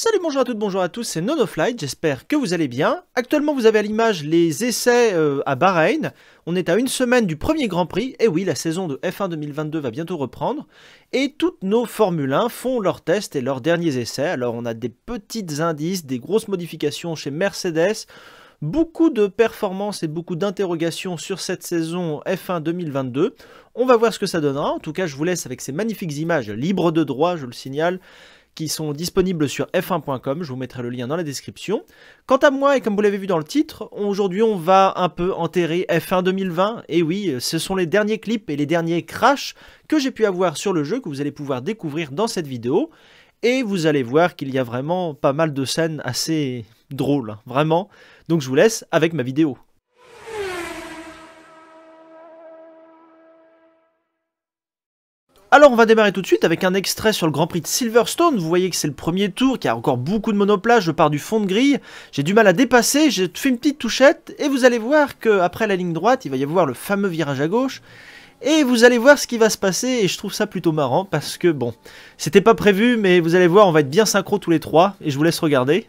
Salut, bonjour à toutes, bonjour à tous, c'est Nonoflight, j'espère que vous allez bien. Actuellement, vous avez à l'image les essais euh, à Bahreïn. On est à une semaine du premier Grand Prix, et eh oui, la saison de F1 2022 va bientôt reprendre. Et toutes nos Formule 1 font leurs tests et leurs derniers essais. Alors, on a des petits indices, des grosses modifications chez Mercedes, beaucoup de performances et beaucoup d'interrogations sur cette saison F1 2022. On va voir ce que ça donnera. En tout cas, je vous laisse avec ces magnifiques images libres de droit, je le signale qui sont disponibles sur f1.com. Je vous mettrai le lien dans la description. Quant à moi, et comme vous l'avez vu dans le titre, aujourd'hui on va un peu enterrer F1 2020. Et oui, ce sont les derniers clips et les derniers crashs que j'ai pu avoir sur le jeu que vous allez pouvoir découvrir dans cette vidéo. Et vous allez voir qu'il y a vraiment pas mal de scènes assez drôles, hein, vraiment. Donc je vous laisse avec ma vidéo. Alors on va démarrer tout de suite avec un extrait sur le Grand Prix de Silverstone. Vous voyez que c'est le premier tour, qui a encore beaucoup de monoplace, je pars du fond de grille. J'ai du mal à dépasser, j'ai fait une petite touchette et vous allez voir qu'après la ligne droite, il va y avoir le fameux virage à gauche. Et vous allez voir ce qui va se passer et je trouve ça plutôt marrant parce que bon, c'était pas prévu mais vous allez voir on va être bien synchro tous les trois et je vous laisse regarder.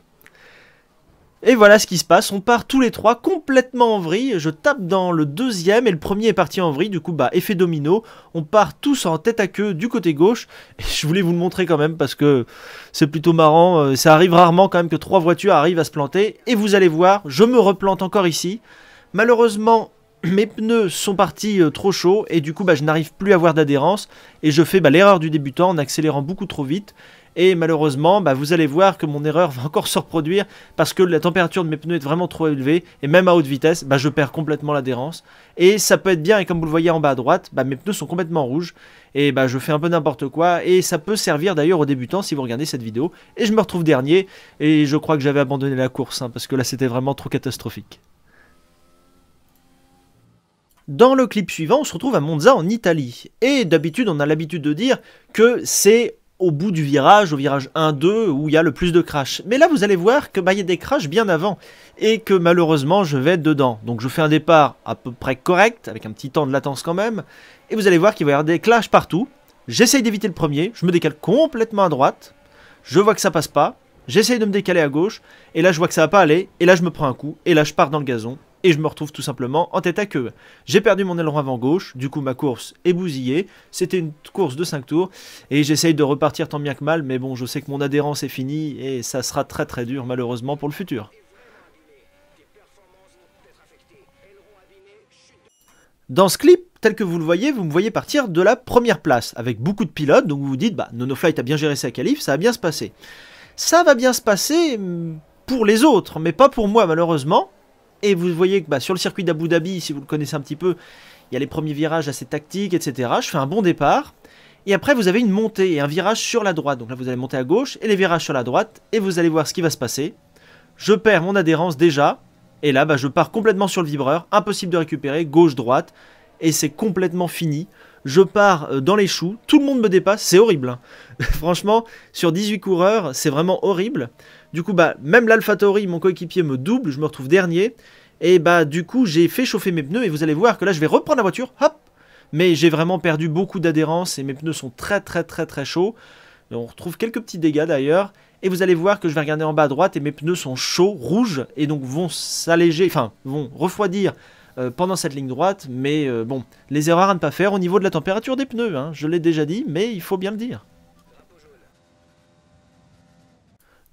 Et voilà ce qui se passe, on part tous les trois complètement en vrille, je tape dans le deuxième et le premier est parti en vrille, du coup bah effet domino, on part tous en tête à queue du côté gauche, et je voulais vous le montrer quand même parce que c'est plutôt marrant, euh, ça arrive rarement quand même que trois voitures arrivent à se planter, et vous allez voir, je me replante encore ici, malheureusement mes pneus sont partis euh, trop chauds et du coup bah, je n'arrive plus à avoir d'adhérence et je fais bah, l'erreur du débutant en accélérant beaucoup trop vite et malheureusement bah, vous allez voir que mon erreur va encore se reproduire parce que la température de mes pneus est vraiment trop élevée et même à haute vitesse je perds complètement l'adhérence et ça peut être bien et comme vous le voyez en bas à droite mes pneus sont complètement rouges et je fais un peu n'importe quoi et ça peut servir d'ailleurs aux débutants si vous regardez cette vidéo et je me retrouve dernier et je crois que j'avais abandonné la course hein, parce que là c'était vraiment trop catastrophique. Dans le clip suivant, on se retrouve à Monza en Italie. Et d'habitude, on a l'habitude de dire que c'est au bout du virage, au virage 1-2, où il y a le plus de crash. Mais là, vous allez voir que bah, y a des crashs bien avant, et que malheureusement, je vais être dedans. Donc je fais un départ à peu près correct, avec un petit temps de latence quand même, et vous allez voir qu'il va y avoir des clashs partout. J'essaye d'éviter le premier, je me décale complètement à droite, je vois que ça passe pas, j'essaye de me décaler à gauche, et là je vois que ça va pas aller, et là je me prends un coup, et là je pars dans le gazon, et je me retrouve tout simplement en tête à queue. J'ai perdu mon aileron avant gauche, du coup ma course est bousillée, c'était une course de 5 tours, et j'essaye de repartir tant bien que mal, mais bon je sais que mon adhérence est finie, et ça sera très très dur malheureusement pour le futur. Dans ce clip, tel que vous le voyez, vous me voyez partir de la première place, avec beaucoup de pilotes, donc vous vous dites, bah, NonoFlight a bien géré sa qualif, ça va bien se passer. Ça va bien se passer mm, pour les autres, mais pas pour moi malheureusement, et vous voyez que bah, sur le circuit d'Abu Dhabi, si vous le connaissez un petit peu, il y a les premiers virages assez tactiques, etc. Je fais un bon départ. Et après, vous avez une montée et un virage sur la droite. Donc là, vous allez monter à gauche et les virages sur la droite. Et vous allez voir ce qui va se passer. Je perds mon adhérence déjà. Et là, bah, je pars complètement sur le vibreur. Impossible de récupérer. Gauche-droite. Et c'est complètement fini je pars euh, dans les choux, tout le monde me dépasse, c'est horrible. Hein. Franchement, sur 18 coureurs, c'est vraiment horrible. Du coup, bah, même l'AlphaTauri, mon coéquipier, me double, je me retrouve dernier. Et bah, du coup, j'ai fait chauffer mes pneus et vous allez voir que là, je vais reprendre la voiture, hop Mais j'ai vraiment perdu beaucoup d'adhérence et mes pneus sont très très très très chauds. On retrouve quelques petits dégâts d'ailleurs. Et vous allez voir que je vais regarder en bas à droite et mes pneus sont chauds, rouges, et donc vont s'alléger, enfin, vont refroidir euh, pendant cette ligne droite, mais euh, bon, les erreurs à ne pas faire au niveau de la température des pneus, hein, je l'ai déjà dit, mais il faut bien le dire.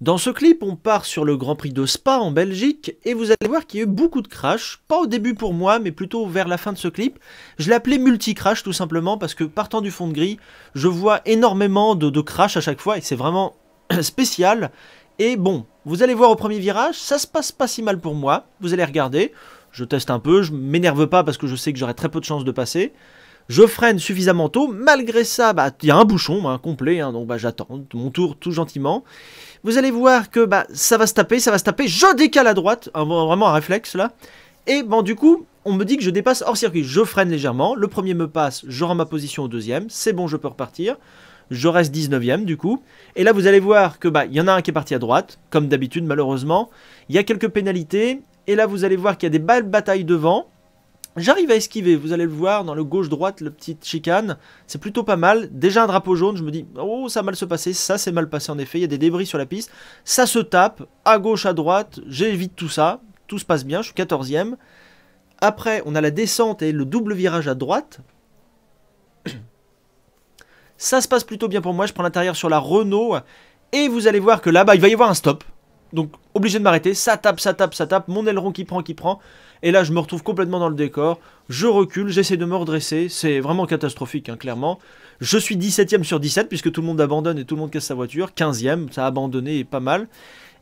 Dans ce clip, on part sur le Grand Prix de Spa en Belgique, et vous allez voir qu'il y a eu beaucoup de crash, pas au début pour moi, mais plutôt vers la fin de ce clip. Je l'appelais appelé multi-crash tout simplement, parce que partant du fond de gris, je vois énormément de, de crash à chaque fois, et c'est vraiment spécial. Et bon, vous allez voir au premier virage, ça se passe pas si mal pour moi, vous allez regarder, je teste un peu, je m'énerve pas parce que je sais que j'aurai très peu de chances de passer. Je freine suffisamment tôt, malgré ça, bah, il y a un bouchon hein, complet, hein, donc bah, j'attends mon tour tout gentiment. Vous allez voir que bah, ça va se taper, ça va se taper, je décale à droite, vraiment un réflexe là. Et bon, du coup, on me dit que je dépasse hors circuit, je freine légèrement, le premier me passe, je rends ma position au deuxième, c'est bon, je peux repartir. Je reste 19ème du coup. Et là, vous allez voir que bah, il y en a un qui est parti à droite, comme d'habitude malheureusement. Il y a quelques pénalités et là, vous allez voir qu'il y a des belles batailles devant. J'arrive à esquiver, vous allez le voir, dans le gauche-droite, le petite chicane, c'est plutôt pas mal. Déjà un drapeau jaune, je me dis, oh, ça a mal se passer, ça c'est mal passé en effet, il y a des débris sur la piste. Ça se tape, à gauche, à droite, j'évite tout ça, tout se passe bien, je suis 14ème. Après, on a la descente et le double virage à droite. Ça se passe plutôt bien pour moi, je prends l'intérieur sur la Renault, et vous allez voir que là-bas, il va y avoir un stop. Donc obligé de m'arrêter, ça tape, ça tape, ça tape, mon aileron qui prend, qui prend. Et là je me retrouve complètement dans le décor, je recule, j'essaie de me redresser, c'est vraiment catastrophique hein, clairement. Je suis 17ème sur 17 puisque tout le monde abandonne et tout le monde casse sa voiture, 15ème, ça a abandonné pas mal.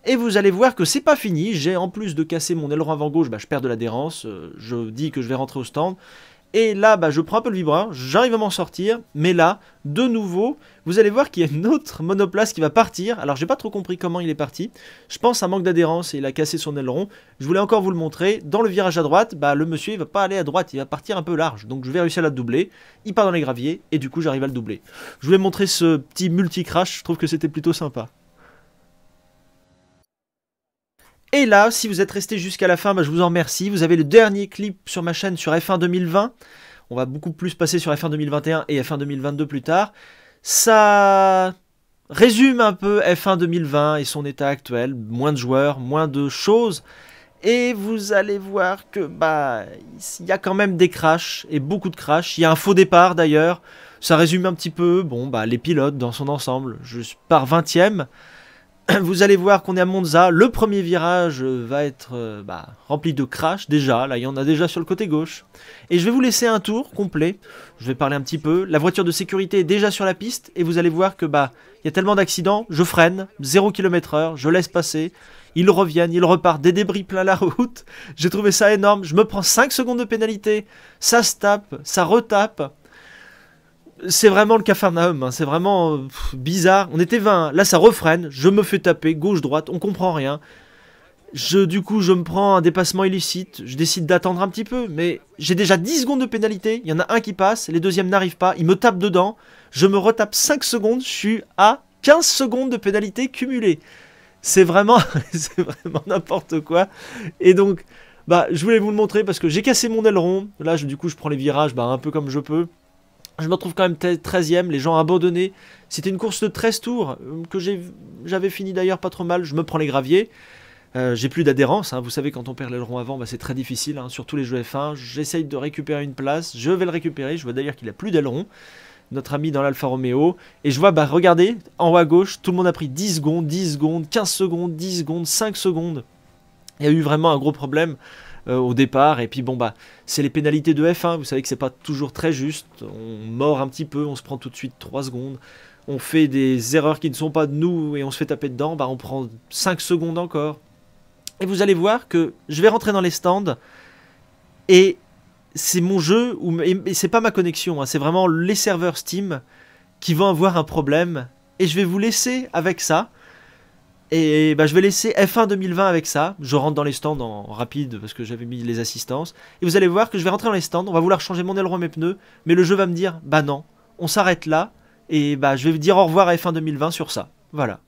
Et vous allez voir que c'est pas fini, j'ai en plus de casser mon aileron avant gauche, bah, je perds de l'adhérence, euh, je dis que je vais rentrer au stand. Et là, bah, je prends un peu le vibreur, j'arrive à m'en sortir, mais là, de nouveau, vous allez voir qu'il y a une autre monoplace qui va partir. Alors, j'ai pas trop compris comment il est parti. Je pense à un manque d'adhérence et il a cassé son aileron. Je voulais encore vous le montrer. Dans le virage à droite, bah, le monsieur, il va pas aller à droite, il va partir un peu large. Donc, je vais réussir à la doubler. Il part dans les graviers et du coup, j'arrive à le doubler. Je voulais montrer ce petit multi-crash, je trouve que c'était plutôt sympa. Et là, si vous êtes resté jusqu'à la fin, bah, je vous en remercie. Vous avez le dernier clip sur ma chaîne sur F1 2020. On va beaucoup plus passer sur F1 2021 et F1 2022 plus tard. Ça résume un peu F1 2020 et son état actuel. Moins de joueurs, moins de choses. Et vous allez voir que bah il y a quand même des crashs et beaucoup de crashs. Il y a un faux départ d'ailleurs. Ça résume un petit peu bon bah les pilotes dans son ensemble. juste par 20 e vous allez voir qu'on est à Monza. Le premier virage euh, va être euh, bah, rempli de crash déjà. Là, il y en a déjà sur le côté gauche. Et je vais vous laisser un tour complet. Je vais parler un petit peu. La voiture de sécurité est déjà sur la piste. Et vous allez voir que bah il y a tellement d'accidents. Je freine, 0 km heure, je laisse passer. Ils reviennent, ils repartent, des débris plein la route. J'ai trouvé ça énorme. Je me prends 5 secondes de pénalité. Ça se tape, ça retape c'est vraiment le cafarnaum, hein. c'est vraiment bizarre. On était 20, là ça refraine, je me fais taper, gauche-droite, on comprend rien. Je, du coup, je me prends un dépassement illicite, je décide d'attendre un petit peu, mais j'ai déjà 10 secondes de pénalité, il y en a un qui passe, les deuxièmes n'arrivent pas, il me tape dedans, je me retape 5 secondes, je suis à 15 secondes de pénalité cumulée. C'est vraiment, n'importe quoi. Et donc, bah, je voulais vous le montrer parce que j'ai cassé mon aileron, là, je, du coup, je prends les virages bah, un peu comme je peux, je me retrouve quand même 13ème, les gens abandonnés. C'était une course de 13 tours euh, que j'avais fini d'ailleurs pas trop mal. Je me prends les graviers. Euh, j'ai plus d'adhérence, hein. vous savez quand on perd l'aileron avant bah, c'est très difficile, hein. surtout les jeux F1, j'essaye de récupérer une place, je vais le récupérer, je vois d'ailleurs qu'il a plus d'aileron, notre ami dans l'Alfa Romeo, et je vois, bah regardez, en haut à gauche, tout le monde a pris 10 secondes, 10 secondes, 15 secondes, 10 secondes, 5 secondes, il y a eu vraiment un gros problème, euh, au départ. Et puis bon, bah, c'est les pénalités de F1, vous savez que c'est pas toujours très juste. On mord un petit peu, on se prend tout de suite 3 secondes. On fait des erreurs qui ne sont pas de nous et on se fait taper dedans, bah on prend 5 secondes encore. Et vous allez voir que je vais rentrer dans les stands et c'est mon jeu, ou, c'est pas ma connexion, hein. c'est vraiment les serveurs Steam qui vont avoir un problème. Et je vais vous laisser avec ça. Et bah, je vais laisser F1 2020 avec ça. Je rentre dans les stands en rapide parce que j'avais mis les assistances. Et vous allez voir que je vais rentrer dans les stands. On va vouloir changer mon aileron, mes pneus. Mais le jeu va me dire, bah non, on s'arrête là. Et bah, je vais dire au revoir à F1 2020 sur ça. Voilà.